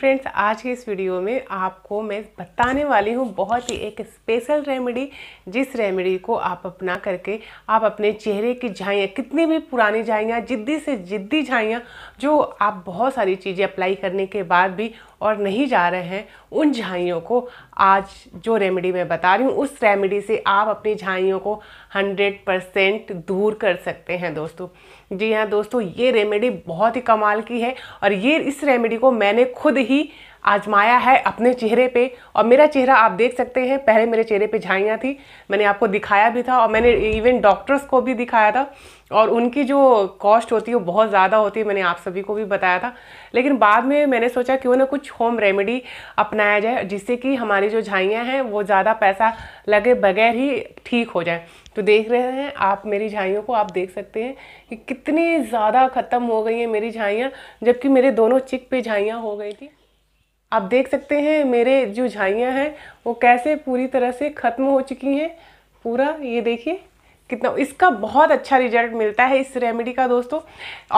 friends आज के इस वीडियो में आपको मैं बताने वाली हूँ बहुत ही एक स्पेशल रेमेडी जिस रेमेडी को आप अपना करके आप अपने चेहरे की झाइयाँ कितनी भी पुरानी झाइयाँ जिद्दी से जिद्दी झाइयाँ जो आप बहुत सारी चीज़ें अप्लाई करने के बाद भी और नहीं जा रहे हैं उन झाइयों को आज जो रेमेडी मैं बता रही हूँ उस रेमेडी से आप अपनी झाइयों को 100 परसेंट दूर कर सकते हैं दोस्तों जी हाँ दोस्तों ये रेमेडी बहुत ही कमाल की है और ये इस रेमेडी को मैंने खुद ही आजमाया है अपने चेहरे पे और मेरा चेहरा आप देख सकते हैं पहले मेरे चेहरे पे झाइयाँ थी मैंने आपको दिखाया भी था और मैंने इवन डॉक्टर्स को भी दिखाया था और उनकी जो कॉस्ट होती है वो बहुत ज़्यादा होती है मैंने आप सभी को भी बताया था लेकिन बाद में मैंने सोचा क्यों ना कुछ होम रेमेडी अपनाया जाए जिससे कि हमारी जो झाइयाँ हैं वो ज़्यादा पैसा लगे बगैर ही ठीक हो जाए तो देख रहे हैं आप मेरी झाइयों को आप देख सकते हैं कि कितनी ज़्यादा ख़त्म हो गई हैं मेरी झाइयाँ जबकि मेरे दोनों चिक पे झाइयाँ हो गई थी आप देख सकते हैं मेरे जो झाइयाँ हैं वो कैसे पूरी तरह से ख़त्म हो चुकी हैं पूरा ये देखिए कितना इसका बहुत अच्छा रिजल्ट मिलता है इस रेमेडी का दोस्तों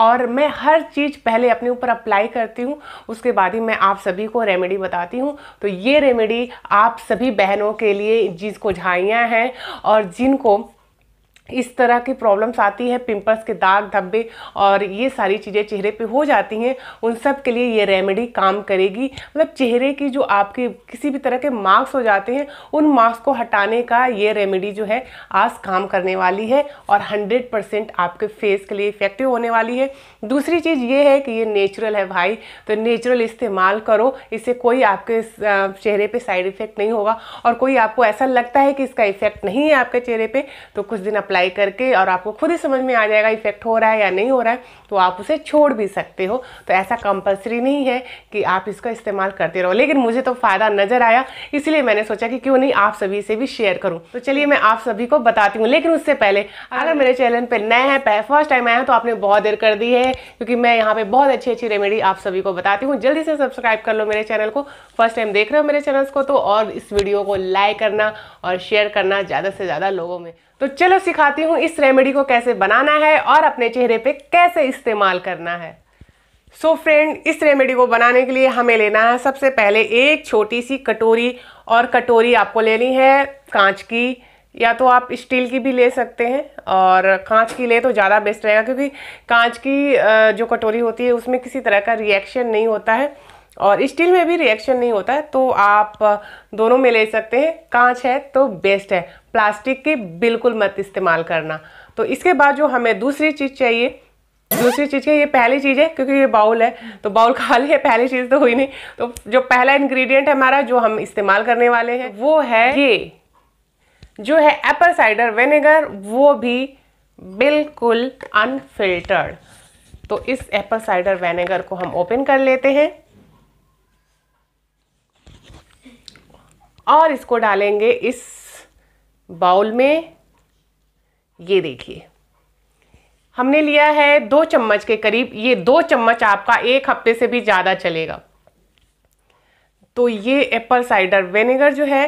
और मैं हर चीज़ पहले अपने ऊपर अप्लाई करती हूँ उसके बाद ही मैं आप सभी को रेमेडी बताती हूँ तो ये रेमेडी आप सभी बहनों के लिए जिसको झाइयाँ हैं और जिनको इस तरह की प्रॉब्लम्स आती है पिंपल्स के दाग धब्बे और ये सारी चीज़ें चेहरे पे हो जाती हैं उन सब के लिए ये रेमेडी काम करेगी मतलब चेहरे की जो आपके किसी भी तरह के मार्क्स हो जाते हैं उन मार्क्स को हटाने का ये रेमेडी जो है आज काम करने वाली है और 100 परसेंट आपके फेस के लिए इफ़ेक्टिव होने वाली है दूसरी चीज़ ये है कि ये नेचुरल है भाई तो नेचुरल इस्तेमाल करो इससे कोई आपके चेहरे पर साइड इफ़ेक्ट नहीं होगा और कोई आपको ऐसा लगता है कि इसका इफ़ेक्ट नहीं है आपके चेहरे पर तो कुछ दिन अप्लाई अप्लाई करके और आपको खुद ही समझ में आ जाएगा इफेक्ट हो रहा है या नहीं हो रहा है तो आप उसे छोड़ भी सकते हो तो ऐसा कंपलसरी नहीं है कि आप इसका इस्तेमाल करते रहो लेकिन मुझे तो फ़ायदा नज़र आया इसलिए मैंने सोचा कि क्यों नहीं आप सभी से भी शेयर करूँ तो चलिए मैं आप सभी को बताती हूँ लेकिन उससे पहले अगर मेरे चैनल पर नए हैं फर्स्ट टाइम आया तो आपने बहुत देर कर दी है क्योंकि मैं यहाँ पर बहुत अच्छी अच्छी रेमेडी आप सभी को बताती हूँ जल्दी से सब्सक्राइब कर लो मेरे चैनल को फर्स्ट टाइम देख रहे हो मेरे चैनल्स को तो और इस वीडियो को लाइक करना और शेयर करना ज़्यादा से ज़्यादा लोगों में तो चलो सिखाती हूँ इस रेमेडी को कैसे बनाना है और अपने चेहरे पे कैसे इस्तेमाल करना है सो so फ्रेंड इस रेमेडी को बनाने के लिए हमें लेना है सबसे पहले एक छोटी सी कटोरी और कटोरी आपको लेनी है कांच की या तो आप स्टील की भी ले सकते हैं और कांच की ले तो ज़्यादा बेस्ट रहेगा क्योंकि कांच की जो कटोरी होती है उसमें किसी तरह का रिएक्शन नहीं होता है और स्टील में भी रिएक्शन नहीं होता है तो आप दोनों में ले सकते हैं कांच है तो बेस्ट है प्लास्टिक की बिल्कुल मत इस्तेमाल करना तो इसके बाद जो हमें दूसरी चीज़ चाहिए दूसरी चीज़ है ये पहली चीज़ है क्योंकि ये बाउल है तो बाउल खाली है पहली चीज़ तो हुई नहीं तो जो पहला इंग्रेडिएंट है हमारा जो हम इस्तेमाल करने वाले हैं वो है ये जो है एप्पल साइडर विनेगर वो भी बिल्कुल अनफिल्टर्ड तो इस एप्पल साइडर विनेगर को हम ओपन कर लेते हैं और इसको डालेंगे इस बाउल में ये देखिए हमने लिया है दो चम्मच के करीब ये दो चम्मच आपका एक हफ्ते से भी ज़्यादा चलेगा तो ये एप्पल साइडर विनेगर जो है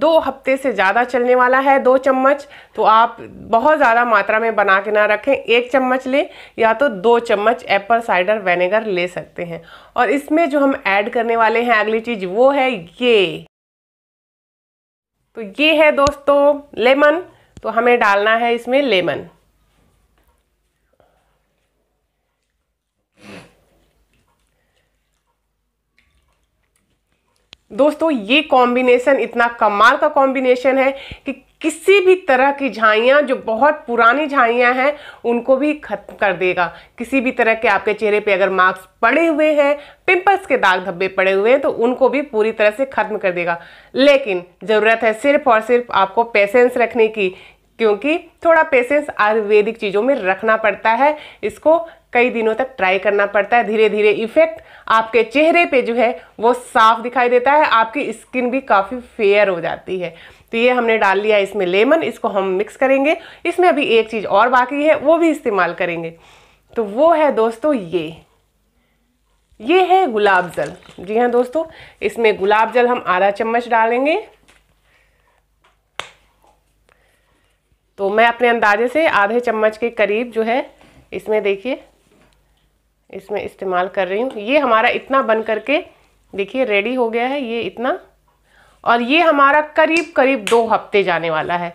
दो हफ्ते से ज़्यादा चलने वाला है दो चम्मच तो आप बहुत ज़्यादा मात्रा में बना के ना रखें एक चम्मच लें या तो दो चम्मच एप्पल साइडर विनेगर ले सकते हैं और इसमें जो हम ऐड करने वाले हैं अगली चीज़ वो है ये तो ये है दोस्तों लेमन तो हमें डालना है इसमें लेमन दोस्तों ये कॉम्बिनेशन इतना कमाल का कॉम्बिनेशन है कि किसी भी तरह की झाइयाँ जो बहुत पुरानी झाइयाँ हैं उनको भी खत्म कर देगा किसी भी तरह के आपके चेहरे पे अगर मार्क्स पड़े हुए हैं पिंपल्स के दाग धब्बे पड़े हुए हैं तो उनको भी पूरी तरह से ख़त्म कर देगा लेकिन ज़रूरत है सिर्फ और सिर्फ आपको पेशेंस रखने की क्योंकि थोड़ा पेशेंस आयुर्वेदिक चीज़ों में रखना पड़ता है इसको कई दिनों तक ट्राई करना पड़ता है धीरे धीरे इफेक्ट आपके चेहरे पे जो है वो साफ दिखाई देता है आपकी स्किन भी काफ़ी फेयर हो जाती है तो ये हमने डाल लिया इसमें लेमन इसको हम मिक्स करेंगे इसमें अभी एक चीज़ और बाकी है वो भी इस्तेमाल करेंगे तो वो है दोस्तों ये ये है गुलाब जल जी हाँ दोस्तों इसमें गुलाब जल हम आधा चम्मच डालेंगे तो मैं अपने अंदाजे से आधे चम्मच के करीब जो है इसमें देखिए इसमें इस्तेमाल कर रही हूँ ये हमारा इतना बन करके देखिए रेडी हो गया है ये इतना और ये हमारा करीब करीब दो हफ्ते जाने वाला है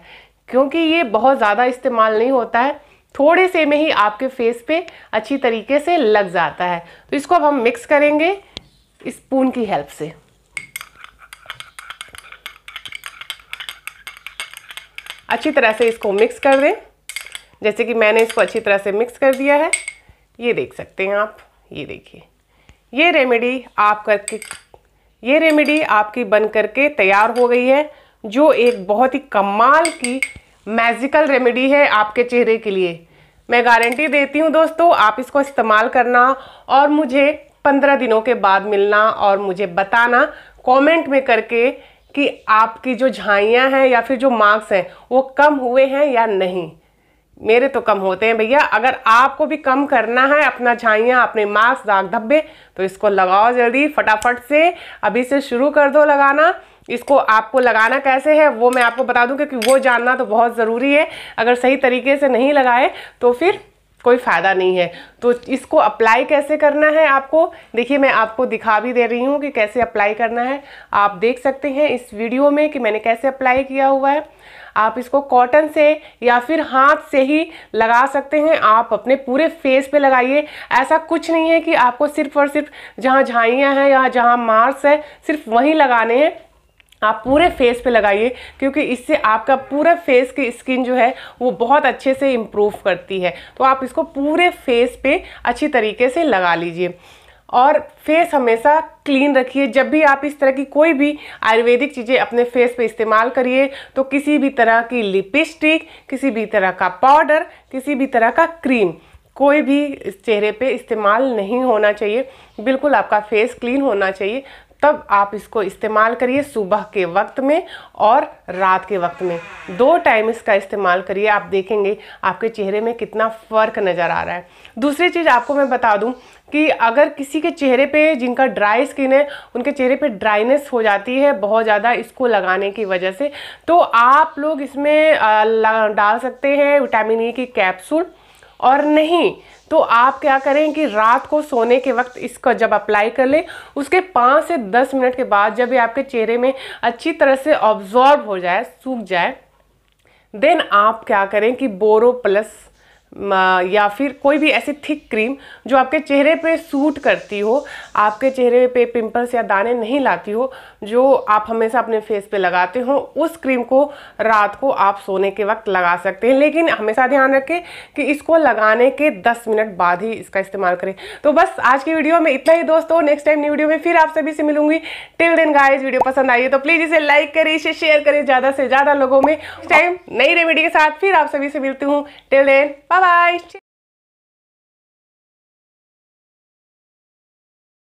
क्योंकि ये बहुत ज़्यादा इस्तेमाल नहीं होता है थोड़े से में ही आपके फेस पे अच्छी तरीके से लग जाता है तो इसको अब हम मिक्स करेंगे स्पून की हेल्प से अच्छी तरह से इसको मिक्स कर दें जैसे कि मैंने इसको अच्छी तरह से मिक्स कर दिया है ये देख सकते हैं आप ये देखिए ये रेमेडी आप करके ये रेमेडी आपकी बन करके तैयार हो गई है जो एक बहुत ही कमाल की मैजिकल रेमेडी है आपके चेहरे के लिए मैं गारंटी देती हूँ दोस्तों आप इसको इस्तेमाल करना और मुझे पंद्रह दिनों के बाद मिलना और मुझे बताना कमेंट में करके कि आपकी जो झाइयाँ हैं या फिर जो मार्क्स हैं वो कम हुए हैं या नहीं मेरे तो कम होते हैं भैया अगर आपको भी कम करना है अपना छाइयाँ अपने मास्क दाग धब्बे तो इसको लगाओ जल्दी फटाफट से अभी से शुरू कर दो लगाना इसको आपको लगाना कैसे है वो मैं आपको बता दूं क्योंकि वो जानना तो बहुत ज़रूरी है अगर सही तरीके से नहीं लगाए तो फिर कोई फ़ायदा नहीं है तो इसको अप्लाई कैसे करना है आपको देखिए मैं आपको दिखा भी दे रही हूँ कि कैसे अप्लाई करना है आप देख सकते हैं इस वीडियो में कि मैंने कैसे अप्लाई किया हुआ है आप इसको कॉटन से या फिर हाथ से ही लगा सकते हैं आप अपने पूरे फेस पे लगाइए ऐसा कुछ नहीं है कि आपको सिर्फ और सिर्फ जहाँ झाइयाँ हैं या जहाँ मार्क्स है सिर्फ वहीं लगाने हैं आप पूरे फेस पे लगाइए क्योंकि इससे आपका पूरा फेस की स्किन जो है वो बहुत अच्छे से इम्प्रूव करती है तो आप इसको पूरे फेस पे अच्छी तरीके से लगा लीजिए और फेस हमेशा क्लीन रखिए जब भी आप इस तरह की कोई भी आयुर्वेदिक चीज़ें अपने फेस पे इस्तेमाल करिए तो किसी भी तरह की लिपस्टिक किसी भी तरह का पाउडर किसी भी तरह का क्रीम कोई भी चेहरे पे इस्तेमाल नहीं होना चाहिए बिल्कुल आपका फेस क्लीन होना चाहिए तब आप इसको इस्तेमाल करिए सुबह के वक्त में और रात के वक्त में दो टाइम इसका इस्तेमाल करिए आप देखेंगे आपके चेहरे में कितना फ़र्क नज़र आ रहा है दूसरी चीज़ आपको मैं बता दूं कि अगर किसी के चेहरे पे जिनका ड्राई स्किन है उनके चेहरे पे ड्राइनेस हो जाती है बहुत ज़्यादा इसको लगाने की वजह से तो आप लोग इसमें डाल सकते हैं विटामिन ई e की कैप्सूल और नहीं तो आप क्या करें कि रात को सोने के वक्त इसका जब अप्लाई कर लें उसके पाँच से दस मिनट के बाद जब ये आपके चेहरे में अच्छी तरह से ऑब्जॉर्ब हो जाए सूख जाए देन आप क्या करें कि बोरो प्लस या फिर कोई भी ऐसी थिक क्रीम जो आपके चेहरे पे सूट करती हो आपके चेहरे पे पिंपल्स या दाने नहीं लाती हो जो आप हमेशा अपने फेस पे लगाते हो उस क्रीम को रात को आप सोने के वक्त लगा सकते हैं लेकिन हमेशा ध्यान रखें कि इसको लगाने के 10 मिनट बाद ही इसका इस्तेमाल करें तो बस आज की वीडियो में इतना ही दोस्तों नेक्स्ट टाइम न्यू वीडियो में फिर आप सभी से मिलूंगी टिल दिन गाइज वीडियो पसंद आई है तो प्लीज़ इसे लाइक करें इसे शेयर करें ज़्यादा से ज़्यादा लोगों में टाइम नई रेमेडी के साथ फिर आप सभी से मिलती हूँ टिल देन ബൈ